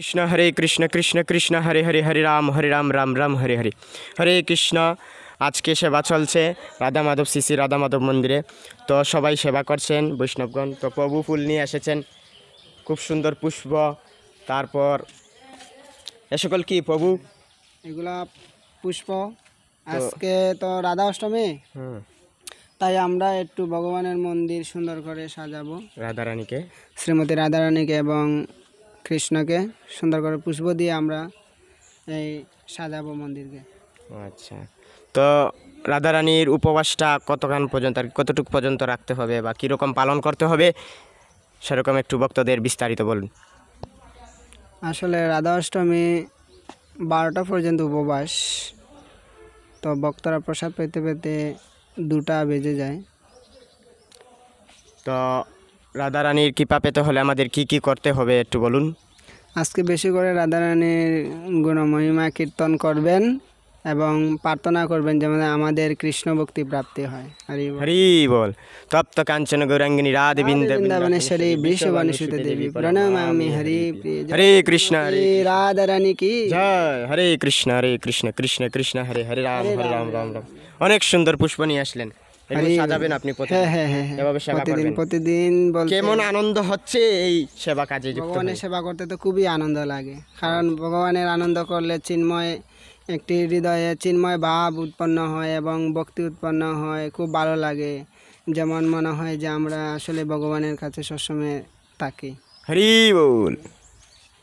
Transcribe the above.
কৃষ্ণ হরে কৃষ্ণ কৃষ্ণ কৃষ্ণ হরে হরে হরে রাম হরে রাম রাম রাম হরে হরে হরে কৃষ্ণ আজকে সেবা চলছে রাধা মাধব শিশির রাধা মাধব মন্দিরে তো সবাই সেবা করছেন বৈষ্ণবগণ তো প্রভু ফুল নিয়ে এসেছেন খুব সুন্দর পুষ্প তারপর এ সকল কি প্রভু এগুলা পুষ্প আজকে তো রাধা অষ্টমী তাই আমরা একটু ভগবানের মন্দির সুন্দর করে সাজাবো রাধারানীকে শ্রীমতী রাধারানীকে এবং কৃষ্ণকে সুন্দর করে পুষ্প দিয়ে আমরা এই সাজাবো মন্দিরকে আচ্ছা তো রাধারানীর উপবাসটা কতক্ষণ পর্যন্ত আর কতটুকু পর্যন্ত রাখতে হবে বা কীরকম পালন করতে হবে সেরকম একটু ভক্তদের বিস্তারিত বলুন আসলে রাধা অষ্টমী বারোটা পর্যন্ত উপবাস তো বক্তরা প্রসাদ পেতে পেতে দুটা বেজে যায় তো রাধারানীর কৃপা পেতে হলে আমাদের কি কি করতে হবে একটু বলুন আজকে বেশি করে রাধারানীর গুণমহিমা কীর্তন করবেন এবং প্রার্থনা করবেন যেমন আমাদের কৃষ্ণ ভক্তি প্রাপ্তি হয় হরি বল তপ্ত কাঞ্চন গৌরাঙ্গিনী রাধে বৃন্দাবনেশ্বরী বৃষবানুসুত দেবী প্রণমামি হরি হরে কৃষ্ণ হরে রাধা রানী কি জয় হরে কৃষ্ণ হরে কৃষ্ণ কৃষ্ণ কৃষ্ণ হরে হরে রাম হরে রাম রাম রাম অনেক সুন্দর পুষ্প নিয়ে আসলেন হ্যাঁ, হ্যাঁ, হ্যাঁ, সেবা করতে তো খুবই আনন্দ লাগে কারণ ভগবানের আনন্দ করলে চিন্ময় একটি হৃদয়ে চিন্ময় ভাব উৎপন্ন হয় এবং ভক্তি উৎপন্ন হয় খুব ভালো লাগে যেমন মনে হয় যে আমরা আসলে ভগবানের কাছে সবসময় থাকি হরি বল